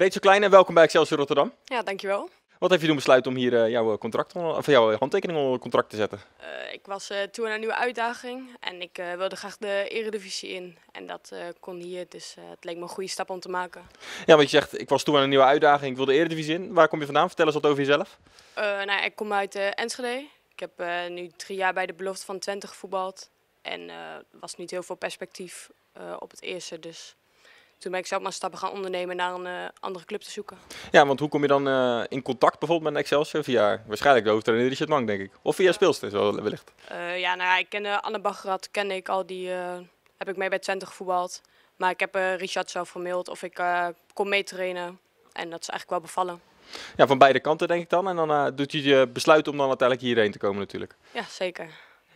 Rachel Klein, en welkom bij Excelsior Rotterdam. Ja, dankjewel. Wat heeft je doen besluiten om hier eh, jouw, eh, contract, of jouw eh, handtekening onder contract te zetten? ik was toen aan een nieuwe uitdaging en ik wilde graag de eredivisie in. En dat kon hier, dus het leek me een goede stap om te maken. Ja, want je zegt, ik was toen aan een nieuwe uitdaging, ik wilde de eredivisie in. Waar kom je vandaan? Vertel eens wat over jezelf. nou ik kom uit Enschede. Ik heb nu drie jaar bij de belofte van Twente gevoetbald. En er was niet heel veel perspectief op het eerste, dus toen ben ik zelf maar stappen gaan ondernemen naar een eh, andere club te zoeken. Ja, want hoe kom je dan eh, in contact bijvoorbeeld met Excelsior? Via waarschijnlijk de hoofdtrainer Richard Mang, denk ik. Of via speelsters wellicht. Eh, ja, nou ja, ik ken Anne Baggerat, kende ik al. Die heb ik mee bij Twente gevoetbald. Maar ik heb Richard zelf gemaild of ik kon trainen. En dat is eigenlijk wel bevallen. Ja, van beide kanten denk ik dan. En dan doet je je besluit om dan uiteindelijk hierheen te komen natuurlijk. Ja, zeker.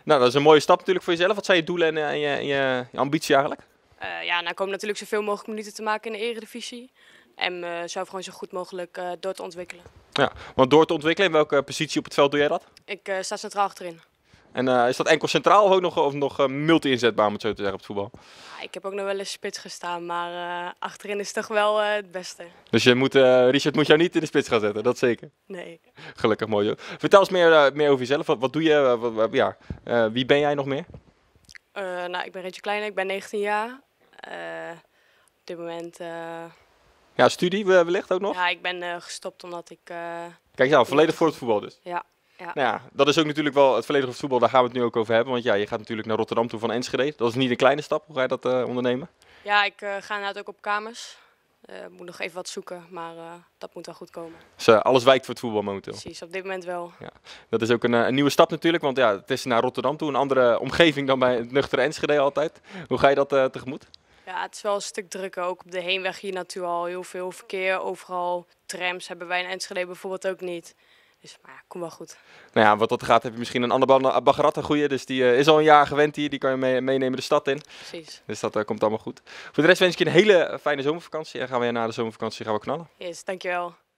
Nou, dat is een mooie stap natuurlijk voor jezelf. Wat zijn je doelen en, je, en je ambitie eigenlijk? Eh, ja, nou komen natuurlijk zoveel mogelijk minuten te maken in de eredivisie. En zelf gewoon zo goed mogelijk eh, door te ontwikkelen. Ja, want door te ontwikkelen, in welke positie op het veld doe jij dat? Ik eh, sta centraal achterin. En is dat enkel centraal of ook nog, of nog multi-inzetbaar, om het zo te zeggen, op het voetbal? Ja, ik heb ook nog wel eens spits gestaan, maar achterin is toch wel het beste. Dus je moet, Richard moet jou niet in de spits gaan zetten, dat zeker? Nee. Gelukkig mooi. Joh. Vertel eens meer, meer over jezelf. Wat, doe je? ja. wie ben jij nog meer? nou, ik ben Richard Klein, ik ben 19 jaar. Eh, op dit moment. Eh, ja, studie wellicht ook nog? Ja, ik ben eh, gestopt omdat ik. Kijk, nou volledig voor het voetbal dus. Ja. Ja. Nou ja, dat is ook natuurlijk wel het volledige voetbal, daar gaan we het nu ook over hebben. Want ja, je gaat natuurlijk naar Rotterdam toe van Enschede. Dat is niet een kleine stap. Hoe ga je dat ondernemen? Ja, ik ga inderdaad ook op kamers. Uh, moet nog even wat zoeken, maar dat moet wel goed komen. Dus, alles wijkt voor het voetbal momenteel? Precies, op dit moment wel. Ja. Dat is ook een, een, nieuwe stap natuurlijk, want ja, het is naar Rotterdam toe. Een andere omgeving dan bij het nuchtere Enschede altijd. Hoe ga je dat tegemoet? Ja, het is wel een stuk drukker. Ook op de heenweg hier natuurlijk al heel veel verkeer. Overal trams hebben wij in Enschede bijvoorbeeld ook niet. Dus maar ja, kom wel goed. Nou ja, wat dat gaat heb je misschien een ander eh, Bagarat een goeie. Dus die eh, is al een jaar gewend hier. Die kan je mee, meenemen de stad in. Precies. Dus dat eh, komt allemaal goed. Voor de rest wens ik je een hele fijne zomervakantie. En gaan we naar de zomervakantie gaan we knallen. Yes, dankjewel.